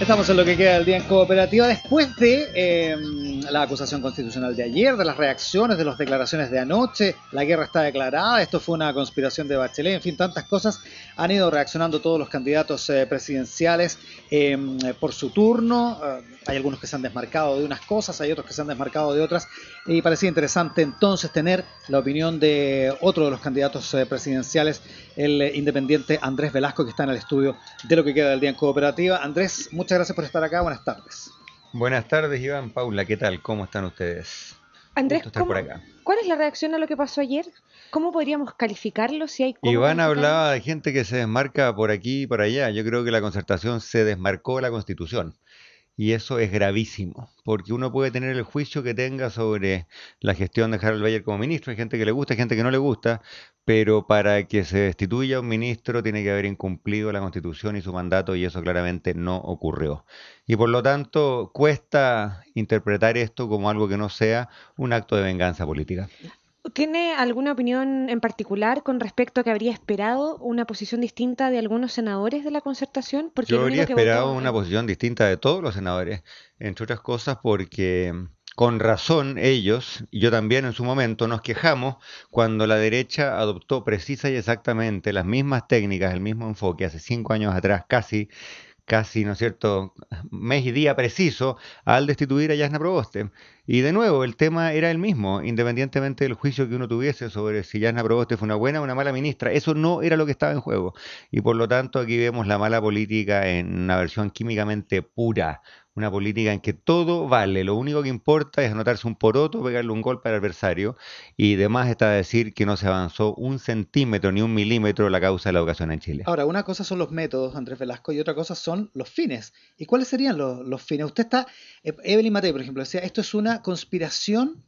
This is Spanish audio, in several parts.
Estamos en lo que queda del día en cooperativa después de em, la acusación constitucional de ayer, de las reacciones, de las declaraciones de anoche, la guerra está declarada, esto fue una conspiración de Bachelet, en fin, tantas cosas han ido reaccionando todos los candidatos eh, presidenciales em, eh, por su turno, eh, hay algunos que se han desmarcado de unas cosas, hay otros que se han desmarcado de otras, y parecía interesante entonces tener la opinión de otro de los candidatos presidenciales el eh, independiente Andrés Velasco, que está en el estudio de lo que queda del día en cooperativa. Andrés, muchas gracias por estar acá, buenas tardes. Buenas tardes, Iván, Paula, ¿qué tal? ¿Cómo están ustedes? Andrés, por acá. ¿cuál es la reacción a lo que pasó ayer? ¿Cómo podríamos calificarlo si hay... Iván hablaba de gente que se desmarca por aquí y por allá. Yo creo que la concertación se desmarcó la constitución. Y eso es gravísimo, porque uno puede tener el juicio que tenga sobre la gestión de Harold Bayer como ministro. Hay gente que le gusta, hay gente que no le gusta, pero para que se destituya un ministro tiene que haber incumplido la constitución y su mandato, y eso claramente no ocurrió. Y por lo tanto, cuesta interpretar esto como algo que no sea un acto de venganza política. ¿Tiene alguna opinión en particular con respecto a que habría esperado una posición distinta de algunos senadores de la concertación? Porque Yo habría esperado una posición distinta de todos los senadores, entre otras cosas porque con razón ellos, y yo también en su momento, nos quejamos cuando la derecha adoptó precisa y exactamente las mismas técnicas, el mismo enfoque, hace cinco años atrás casi, casi, ¿no es cierto?, mes y día preciso al destituir a Jasna Proboste. Y de nuevo, el tema era el mismo, independientemente del juicio que uno tuviese sobre si Jasna Proboste fue una buena o una mala ministra. Eso no era lo que estaba en juego. Y por lo tanto, aquí vemos la mala política en una versión químicamente pura, una política en que todo vale, lo único que importa es anotarse un poroto, pegarle un gol para el adversario y demás está decir que no se avanzó un centímetro ni un milímetro la causa de la educación en Chile. Ahora, una cosa son los métodos, Andrés Velasco, y otra cosa son los fines. ¿Y cuáles serían los, los fines? Usted está, eh, Evelyn Matei, por ejemplo, decía, esto es una conspiración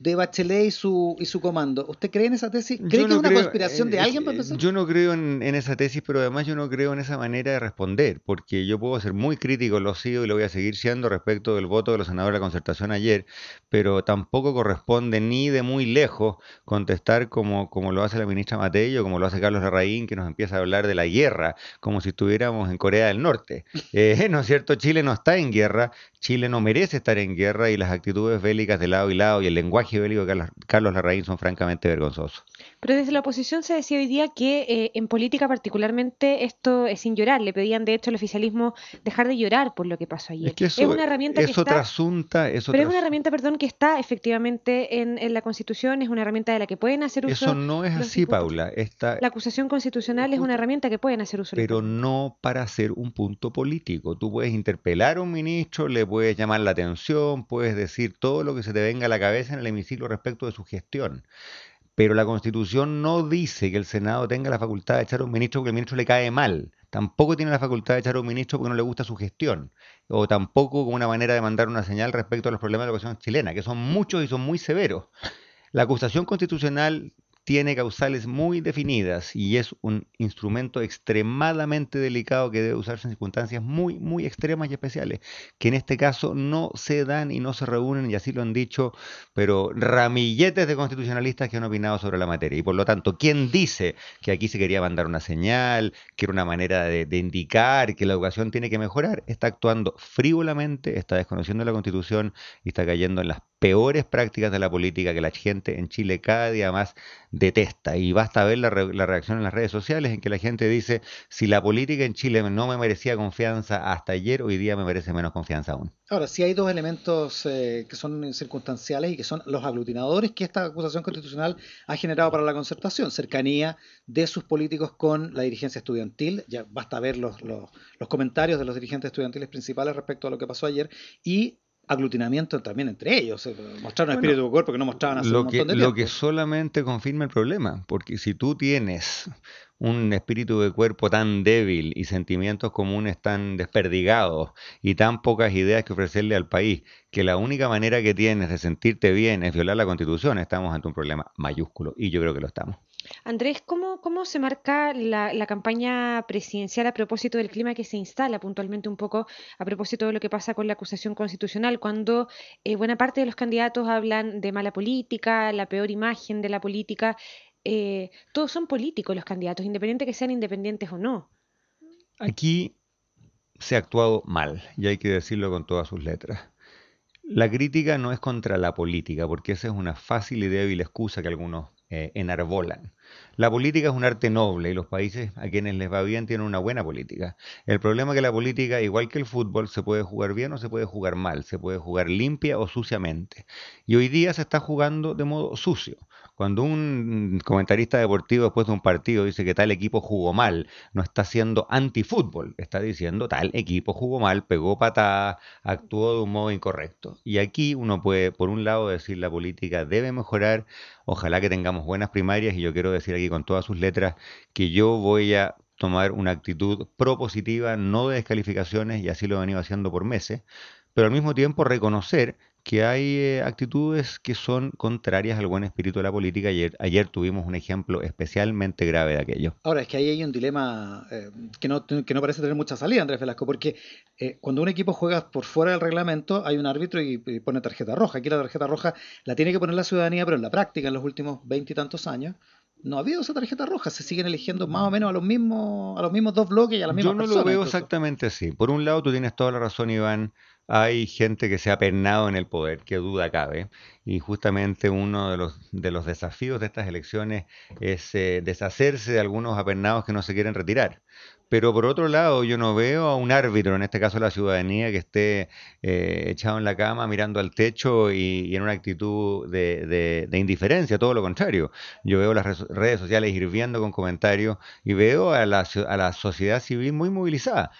de Bachelet y su, y su comando. ¿Usted cree en esa tesis? ¿Cree que es una conspiración de alguien Yo no creo en, esa tesis, pero además yo no creo en esa manera de responder, porque yo puedo ser muy crítico, lo sigo y lo voy a seguir siendo respecto del voto de los senadores de la concertación ayer, pero tampoco corresponde ni de muy lejos contestar como, como lo hace la ministra Mateo, como lo hace Carlos Larraín, que nos empieza a hablar de la guerra, como si estuviéramos en Corea del Norte. Eh, ¿No es cierto? Chile no está en guerra, Chile no merece estar en guerra y las actitudes bélicas de lado y lado y el lenguaje bélico de Carlos Larraín son francamente vergonzosos. Pero desde la oposición se decía hoy día que eh, en política particularmente esto es sin llorar. Le pedían de hecho al oficialismo dejar de llorar por lo que pasó ayer. Es, que es una herramienta que está, eso Pero es una herramienta, perdón, que está efectivamente en, la Constitución, es una herramienta de la que pueden hacer uso. Eso no es así, Paula. Esta... La acusación constitucional es una herramienta que pueden hacer uso. Pero no para hacer un punto político. Tú puedes interpelar a un ministro, le puedes llamar la atención, puedes decir todo lo que se te venga a la cabeza en el respecto de su gestión. Pero la Constitución no dice que el Senado tenga la facultad de echar a un ministro porque el ministro le cae mal. Tampoco tiene la facultad de echar a un ministro porque no le gusta su gestión. O tampoco como una manera de mandar una señal respecto a los problemas de la educación chilena, que son muchos y son muy severos. La acusación constitucional tiene causales muy definidas y es un instrumento extremadamente delicado que debe usarse en circunstancias muy, muy extremas y especiales, que en este caso no se dan y no se reúnen, y así lo han dicho, pero ramilletes de constitucionalistas que han opinado sobre la materia. Y por lo tanto, quien dice que aquí se quería mandar una señal, que era una manera de, de indicar que la educación tiene que mejorar? Está actuando frívolamente, está desconociendo la constitución y está cayendo en las peores prácticas de la política que la gente en Chile cada día más detesta. Y basta ver la, reacción en las redes sociales en que la gente dice, si la política en Chile no me merecía confianza hasta ayer, hoy día me merece menos confianza aún. Ahora, sí hay dos elementos eh, que son circunstanciales y que son los aglutinadores que esta acusación constitucional ha generado para la concertación, cercanía de sus políticos con la dirigencia estudiantil, ya basta ver los, los comentarios de los dirigentes estudiantiles principales respecto a lo que pasó ayer, y aglutinamiento también entre ellos, mostraron un espíritu de cuerpo que no mostraban hace lo un montón de Lo que solamente confirma el problema, porque si tú tienes un espíritu de cuerpo tan débil y sentimientos comunes tan desperdigados y tan pocas ideas que ofrecerle al país, que la única manera que tienes de sentirte bien es violar la constitución, estamos ante un problema mayúsculo y yo creo que lo estamos. Andrés, ¿cómo, cómo se marca la, campaña presidencial a propósito del clima que se instala puntualmente un poco a propósito de lo que pasa con la acusación constitucional, cuando eh, buena parte de los candidatos hablan de mala política, la peor imagen de la política? Eh, todos son políticos los candidatos, independientes que sean independientes o no. Aquí se ha actuado mal, y hay que decirlo con todas sus letras. La crítica no es contra la política, porque esa es una fácil y débil excusa que algunos eh, enarbolan. La política es un arte noble y los países a quienes les va bien tienen una buena política. El problema es que la política, igual que el fútbol, se puede jugar bien o se puede jugar mal, se puede jugar limpia o suciamente. Y hoy día se está jugando de modo sucio. Cuando un mm, comentarista deportivo después de un partido dice que tal equipo jugó mal, no está siendo antifútbol, está diciendo tal equipo jugó mal, pegó patada, actuó de un modo incorrecto. Y aquí uno puede, por un lado, decir la política debe mejorar, ojalá que tengamos buenas primarias y yo quiero decir aquí con todas sus letras que yo voy a tomar una actitud propositiva, no de descalificaciones, y así lo he venido haciendo por meses, pero al mismo tiempo reconocer que hay eh, actitudes que son contrarias al buen espíritu de la política. Ayer, ayer tuvimos un ejemplo especialmente grave de aquello. Ahora, es que ahí hay un dilema eh, que, no, parece tener mucha salida, Andrés Velasco, porque eh, cuando un equipo juega por fuera del reglamento, hay un árbitro y, y, pone tarjeta roja. Aquí la tarjeta roja la tiene que poner la ciudadanía, pero en la práctica, en los últimos veinte y tantos años, no ha habido esa tarjeta roja, se siguen eligiendo más o mm. menos a los mismos, a los mismos dos bloques y a las mismas personas. Yo no lo veo exactamente así. Por un lado, tú tienes toda la razón, Iván. Hay gente que se ha pernado en el poder, que duda cabe. Y justamente uno de los, de los desafíos de estas elecciones es eh, deshacerse de algunos apernados que no se quieren retirar. Pero por otro lado, yo no veo a un árbitro, en este caso la ciudadanía, que esté eh, echado en la cama mirando al techo y, en una actitud de, de, indiferencia, todo lo contrario. Yo veo las redes sociales hirviendo con comentarios y veo a la sociedad civil muy movilizada.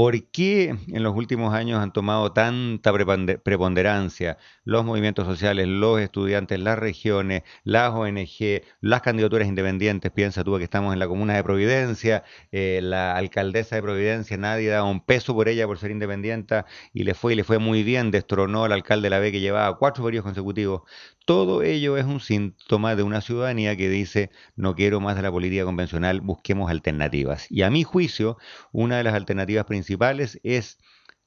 ¿Por qué en los últimos años han tomado tanta preponderancia los movimientos sociales, los estudiantes, las regiones, las ONG, las candidaturas independientes? Piensa tú que estamos en la comuna de Providencia, eh, la alcaldesa de Providencia, nadie da un peso por ella por ser independiente y le fue y le fue muy bien, destronó al alcalde de la B que llevaba cuatro periodos consecutivos. Todo ello es un síntoma de una ciudadanía que dice no quiero más de la política convencional, busquemos alternativas. Y a mi juicio, una de las alternativas principales es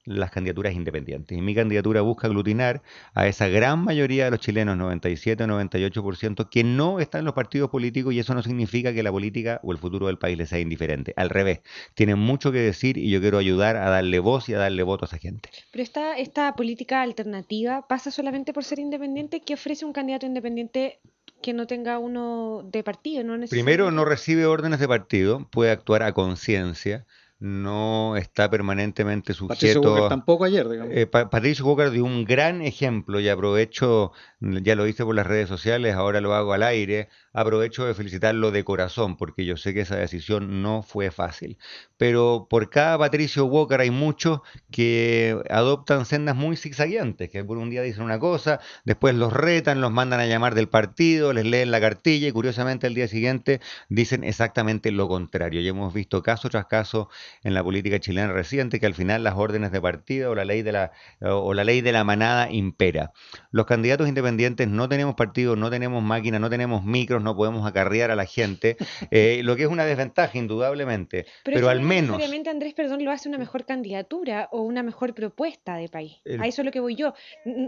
las candidaturas independientes. Y mi candidatura busca aglutinar a esa gran mayoría de los chilenos, 97 98%, que no están en los partidos políticos y eso no significa que la política o el futuro del país les sea indiferente. Al revés, tienen mucho que decir y yo quiero ayudar a darle voz y a darle voto a esa gente. Pero esta, política alternativa pasa solamente por ser independiente. ¿Qué ofrece un candidato independiente que no tenga uno de partido. No Primero, no recibe órdenes de partido, puede actuar a conciencia, no está permanentemente sujeto. Patricio tampoco ayer, eh, Patricio Walker dio un gran ejemplo y aprovecho, ya lo hice por las redes sociales, ahora lo hago al aire, aprovecho de felicitarlo de corazón, porque yo sé que esa decisión no fue fácil. Pero por cada Patricio Walker hay muchos que adoptan sendas muy zigzagueantes, que por un día dicen una cosa, después los retan, los mandan a llamar del partido, les leen la cartilla y curiosamente al día siguiente dicen exactamente lo contrario. Y hemos visto caso tras caso en la política chilena reciente, que al final las órdenes de partida o la ley de la, o la, ley de la manada impera. Los candidatos independientes no tenemos partido, no tenemos máquina, no tenemos micros, no podemos acarrear a la gente, eh, lo que es una desventaja indudablemente, pero, al menos... Andrés, perdón, lo hace una mejor candidatura o una mejor propuesta de país. a eso es lo que voy yo.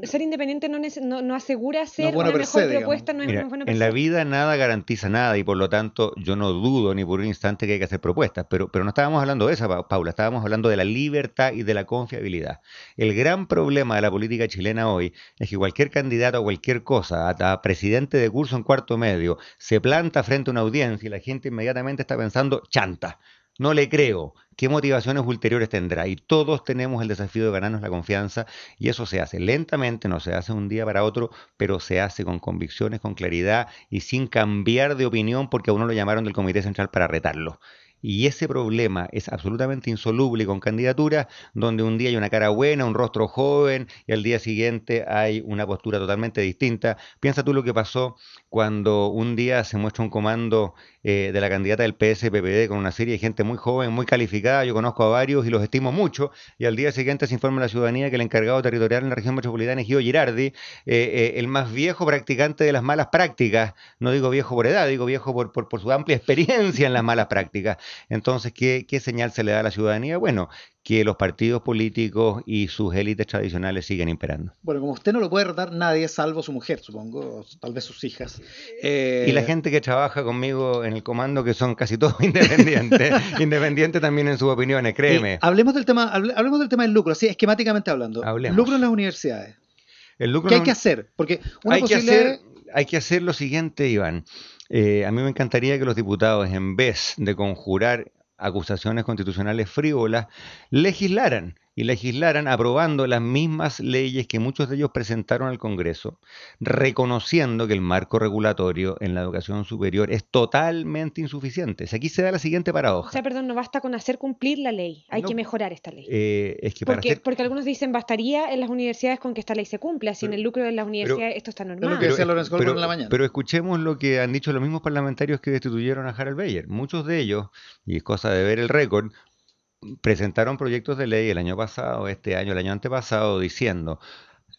Ser independiente no, no, asegura ser una mejor propuesta, no es una buena En la vida nada garantiza nada y por lo tanto yo no dudo ni por un instante que hay que hacer propuestas, pero, pero no estábamos hablando esa, Paula, estábamos hablando de la libertad y de la confiabilidad. El gran problema de la política chilena hoy es que cualquier candidato o cualquier cosa, hasta presidente de curso en cuarto medio, se planta frente a una audiencia y la gente inmediatamente está pensando, chanta, no le creo, qué motivaciones ulteriores tendrá. Y todos tenemos el desafío de ganarnos la confianza y eso se hace lentamente, no se hace un día para otro, pero se hace con convicciones, con claridad y sin cambiar de opinión porque a uno lo llamaron del Comité Central para retarlo. Y ese problema es absolutamente insoluble con candidaturas donde un día hay una cara buena, un rostro joven y al día siguiente hay una postura totalmente distinta. Piensa tú lo que pasó cuando un día se muestra un comando eh, de la candidata del PSPPD con una serie de gente muy joven, muy calificada, yo conozco a varios y los estimo mucho, y al día siguiente se informa a la ciudadanía que el encargado territorial en la región metropolitana es Gio Girardi, eh, eh, el más viejo practicante de las malas prácticas, no digo viejo por edad, digo viejo por su amplia experiencia en las malas prácticas. Entonces, ¿qué, ¿qué señal se le da a la ciudadanía? Bueno, que los partidos políticos y sus élites tradicionales siguen imperando. Bueno, como usted no lo puede rotar, nadie, salvo su mujer, supongo, tal vez sus hijas. Eh, y la gente que trabaja conmigo en el comando, que son casi todos independientes, independientes también en sus opiniones, créeme. hablemos del tema hablemos del tema del lucro, así esquemáticamente hablando. Hablemos. Lucro en las universidades. El lucro ¿Qué hay que hacer? Porque una hay que hacer, hay que hacer lo siguiente, Iván. Eh, a mí me encantaría que los diputados, en vez de conjurar acusaciones constitucionales frívolas, legislaran y legislaran aprobando las mismas leyes que muchos de ellos presentaron al Congreso, reconociendo que el marco regulatorio en la educación superior es totalmente insuficiente. aquí se da la siguiente paradoja. O perdón, no basta con hacer cumplir la ley, hay que mejorar esta ley. Eh, porque, algunos dicen bastaría en las universidades con que esta ley se cumpla, sin el lucro de las universidades esto está normal. pero, escuchemos lo que han dicho los mismos parlamentarios que destituyeron a Harald Bayer. Muchos de ellos, y es cosa de ver el récord, presentaron proyectos de ley el año pasado, este año, el año antepasado, diciendo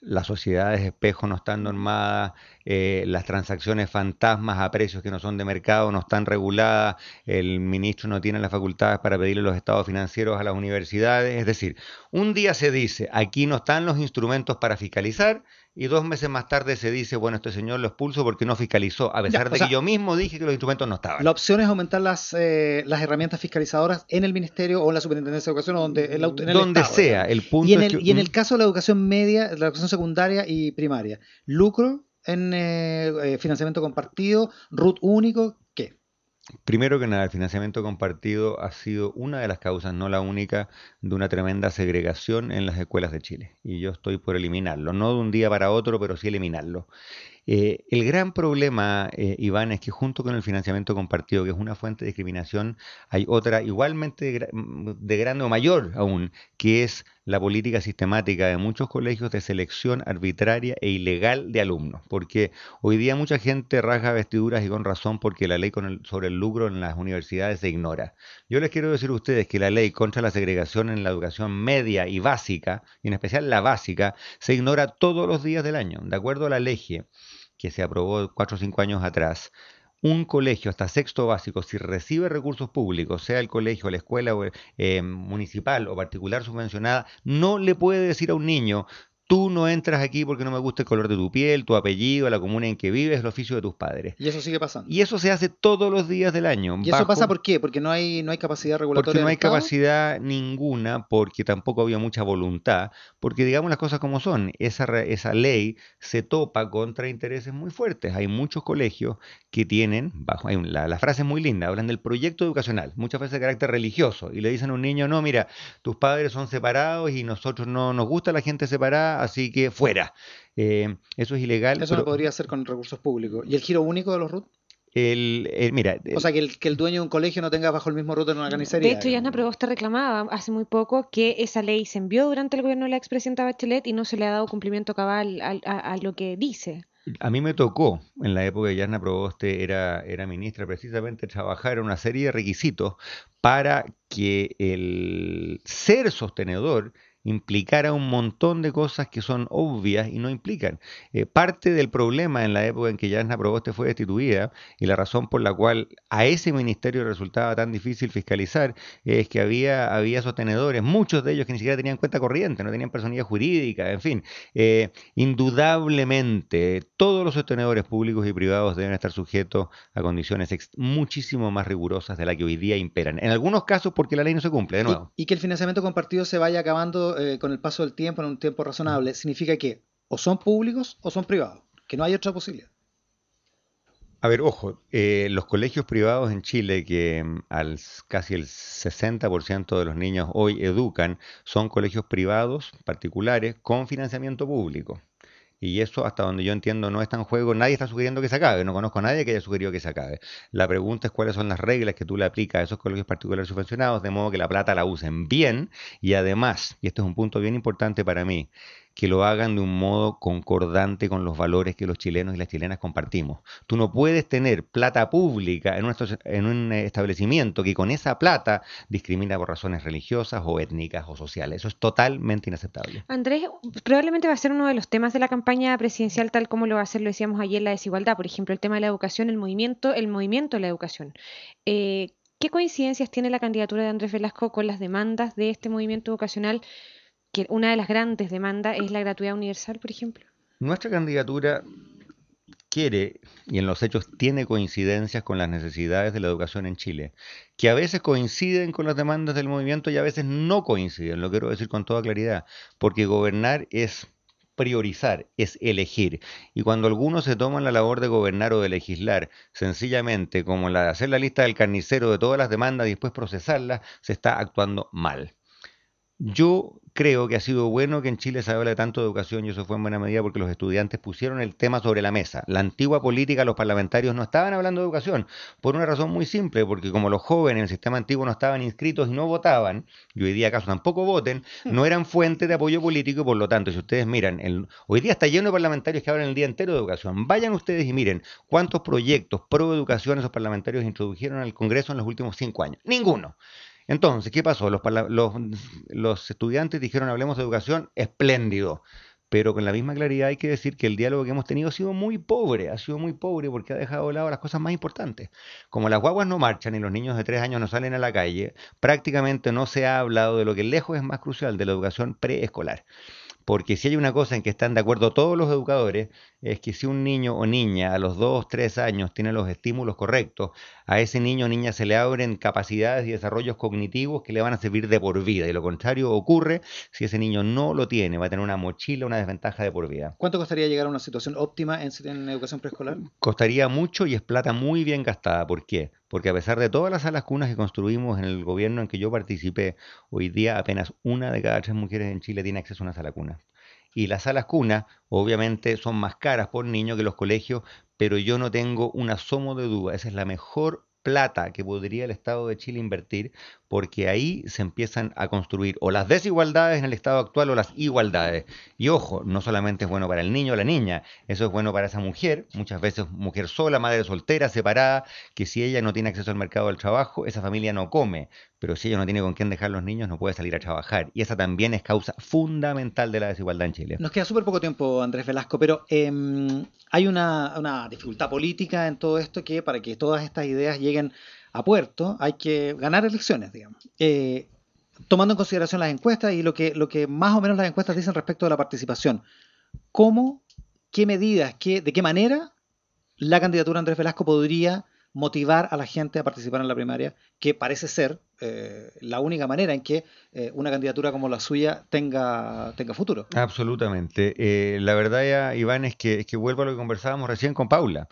las sociedades espejo no están normadas, eh, las transacciones fantasmas a precios que no son de mercado no están reguladas, el ministro no tiene las facultades para pedirle los estados financieros a las universidades. Es decir, un día se dice, aquí no están los instrumentos para fiscalizar y dos meses más tarde se dice, bueno, este señor lo expulso porque no fiscalizó, a pesar de que yo mismo dije que los instrumentos no estaban. La opción es aumentar las, eh, las herramientas fiscalizadoras en el Ministerio o en la Superintendencia de Educación o donde, el, en donde sea. El punto y en el, y en el caso de la educación media, la educación secundaria y primaria, lucro en eh, eh, financiamiento compartido, RUT único, Primero que nada, el financiamiento compartido ha sido una de las causas, no la única, de una tremenda segregación en las escuelas de Chile. Y yo estoy por eliminarlo, no de un día para otro, pero sí eliminarlo. Eh, el gran problema, eh, Iván, es que junto con el financiamiento compartido, que es una fuente de discriminación, hay otra igualmente de, de grande o mayor aún, que es la política sistemática de muchos colegios de selección arbitraria e ilegal de alumnos, porque hoy día mucha gente rasga vestiduras y con razón porque la ley con sobre el lucro en las universidades se ignora. Yo les quiero decir a ustedes que la ley contra la segregación en la educación media y básica, y en especial la básica, se ignora todos los días del año, de acuerdo a la ley que se aprobó cuatro o cinco años atrás un colegio hasta sexto básico, si recibe recursos públicos, sea el colegio, la escuela eh, municipal o particular subvencionada, no le puede decir a un niño, Tú no entras aquí porque no me gusta el color de tu piel, tu apellido, la comuna en que vives, el oficio de tus padres. Y eso sigue pasando. Y eso se hace todos los días del año. ¿Y eso pasa por qué? Porque no hay, no hay capacidad regulatoria. Porque no hay capacidad ninguna, porque tampoco había mucha voluntad, porque digamos las cosas como son, esa, esa ley se topa contra intereses muy fuertes. Hay muchos colegios que tienen, bajo, hay la, frase es muy linda, hablan del proyecto educacional, muchas veces de carácter religioso, y le dicen a un niño, no, mira, tus padres son separados y nosotros no nos gusta la gente separada así que fuera. Eh, eso es ilegal. Eso no podría hacer con recursos públicos. ¿Y el giro único de los RUT? El, mira, o sea, que el, dueño de un colegio no tenga bajo el mismo RUT en una carnicería. De hecho, Yasna Proboste reclamaba hace muy poco que esa ley se envió durante el gobierno de la expresidenta Bachelet y no se le ha dado cumplimiento cabal a, lo que dice. A mí me tocó, en la época de Yasna Proboste era, era ministra, precisamente trabajar en una serie de requisitos para que el ser sostenedor implicara un montón de cosas que son obvias y no implican. Eh, parte del problema en la época en que Jasna Proboste fue destituida y la razón por la cual a ese ministerio resultaba tan difícil fiscalizar es que había, había sostenedores, muchos de ellos que ni siquiera tenían cuenta corriente, no tenían personalidad jurídica, en fin. Eh, indudablemente, todos los sostenedores públicos y privados deben estar sujetos a condiciones muchísimo más rigurosas de las que hoy día imperan. En algunos casos porque la ley no se cumple, de nuevo. y que el financiamiento compartido se vaya acabando eh, con el paso del tiempo, en un tiempo razonable, significa que o son públicos o son privados, que no hay otra posibilidad. A ver, ojo, eh, los colegios privados en Chile, que mm, al, casi el 60% de los niños hoy educan, son colegios privados particulares con financiamiento público. Y eso, hasta donde yo entiendo, no está en juego. Nadie está sugiriendo que se acabe. No conozco a nadie que haya sugerido que se acabe. La pregunta es cuáles son las reglas que tú le aplicas a esos colegios particulares subvencionados, de modo que la plata la usen bien y además, y esto es un punto bien importante para mí, que lo hagan de un modo concordante con los valores que los chilenos y las chilenas compartimos. Tú no puedes tener plata pública en un, en un eh, establecimiento que con esa plata discrimina por razones religiosas o étnicas o sociales. Eso es totalmente inaceptable. Andrés, probablemente va a ser uno de los temas de la campaña presidencial tal como lo va a ser, lo decíamos ayer, la desigualdad. Por ejemplo, el tema de la educación, el movimiento, el movimiento de la educación. Eh, ¿Qué coincidencias tiene la candidatura de Andrés Velasco con las demandas de este movimiento educacional? que una de las grandes demandas es la gratuidad universal, por ejemplo. Nuestra candidatura quiere, y en los hechos tiene coincidencias con las necesidades de la educación en Chile, que a veces coinciden con las demandas del movimiento y a veces no coinciden, lo quiero decir con toda claridad, porque gobernar es priorizar, es elegir. Y cuando algunos se toman la labor de gobernar o de legislar, sencillamente como la de hacer la lista del carnicero de todas las demandas y después procesarlas, se está actuando mal. Yo creo que ha sido bueno que en Chile se hable tanto de educación y eso fue en buena medida porque los estudiantes pusieron el tema sobre la mesa. La antigua política, los parlamentarios no estaban hablando de educación por una razón muy simple, porque como los jóvenes en el sistema antiguo no estaban inscritos y no votaban, y hoy día acaso tampoco voten, mm. no eran fuente de apoyo político y por lo tanto, si ustedes miran, el, hoy día está lleno de parlamentarios que hablan el día entero de educación. Vayan ustedes y miren cuántos proyectos pro educación esos parlamentarios introdujeron al Congreso en los últimos cinco años. Ninguno. Entonces, ¿qué pasó? Los, estudiantes dijeron, hablemos de educación, espléndido. Pero con la misma claridad hay que decir que el diálogo que hemos tenido ha sido muy pobre, ha sido muy pobre porque ha dejado de lado las cosas más importantes. Como las guaguas no marchan y los niños de tres años no salen a la calle, prácticamente no se ha hablado de lo que lejos es más crucial, de la educación preescolar. Porque si hay una cosa en que están de acuerdo todos los educadores, es que si un niño o niña a los 2, 3 años tiene los estímulos correctos, a ese niño o niña se le abren capacidades y desarrollos cognitivos que le van a servir de por vida. Y lo contrario ocurre si ese niño no lo tiene, va a tener una mochila, una desventaja de por vida. ¿Cuánto costaría llegar a una situación óptima en, en educación preescolar? Costaría mucho y es plata muy bien gastada. ¿Por qué? Porque a pesar de todas las salas cunas que construimos en el gobierno en que yo participé, hoy día apenas una de cada tres mujeres en Chile tiene acceso a una sala cuna y las salas cuna obviamente son más caras por niño que los colegios, pero yo no tengo un asomo de duda, esa es la mejor plata que podría el Estado de Chile invertir porque ahí se empiezan a construir o las desigualdades en el estado actual o las igualdades. Y ojo, no solamente es bueno para el niño o la niña, eso es bueno para esa mujer, muchas veces mujer sola, madre soltera, separada, que si ella no tiene acceso al mercado del trabajo, esa familia no come, pero si ella no tiene con quién dejar los niños, no puede salir a trabajar. Y esa también es causa fundamental de la desigualdad en Chile. Nos queda súper poco tiempo, Andrés Velasco, pero em, hay una, una dificultad política en todo esto que para que todas estas ideas lleguen a puerto, hay que ganar elecciones, digamos. Eh, tomando en consideración las encuestas y lo que, lo que más o menos las encuestas dicen respecto de la participación. ¿Cómo, qué medidas, qué, de qué manera la candidatura de Andrés Velasco podría motivar a la gente a participar en la primaria, que parece ser eh, la única manera en que eh, una candidatura como la suya tenga, tenga futuro. Absolutamente. la verdad, ya, Iván, es que vuelvo a lo que conversábamos recién con Paula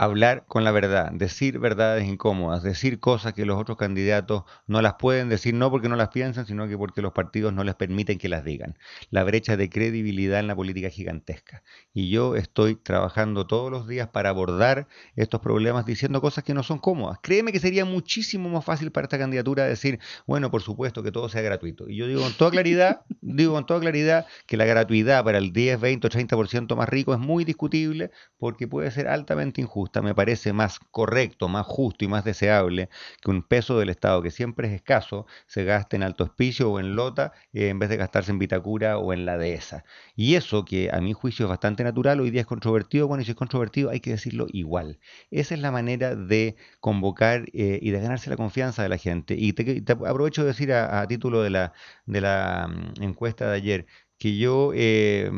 hablar con la verdad, decir verdades incómodas, decir cosas que los otros candidatos no las pueden decir, no porque no las piensan, sino que porque los partidos no les permiten que las digan. La brecha de credibilidad en la política es gigantesca. Y yo estoy trabajando todos los días para abordar estos problemas diciendo cosas que no son cómodas. Créeme que sería muchísimo más fácil para esta candidatura decir, bueno, por supuesto que todo sea gratuito. Y yo digo con toda claridad, digo con toda claridad que la gratuidad para el 10, 20 o 30% más rico es muy discutible porque puede ser altamente injusto me parece más correcto, más justo y más deseable que un peso del Estado, que siempre es escaso, se gaste en Alto Hospicio o en Lota eh, en vez de gastarse en Vitacura o en la dehesa. Y eso, que a mi juicio es bastante natural, hoy día es controvertido, bueno, y si es controvertido hay que decirlo igual. Esa es la manera de convocar eh, y de ganarse la confianza de la gente. Y te, aprovecho de decir a, título de la, de la mm, encuesta de ayer, que yo eh,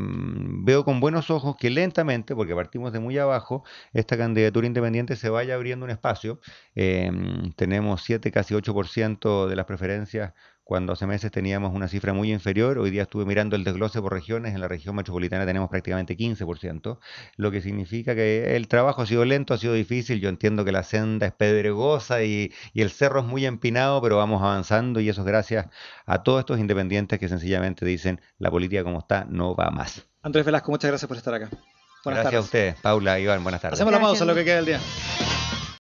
veo con buenos ojos que lentamente, porque partimos de muy abajo, esta candidatura independiente se vaya abriendo un espacio. Em, tenemos 7, casi 8% de las preferencias cuando hace meses teníamos una cifra muy inferior, hoy día estuve mirando el desglose por regiones, en la región metropolitana tenemos prácticamente 15%, lo que significa que el trabajo ha sido lento, ha sido difícil, yo entiendo que la senda es pedregosa y, el cerro es muy empinado, pero vamos avanzando y eso es gracias a todos estos independientes que sencillamente dicen la política como está no va más. Andrés Velasco, muchas gracias por estar acá. Buenas gracias a ustedes, Paula, Iván, buenas tardes. Hacemos la pausa, lo que queda del día.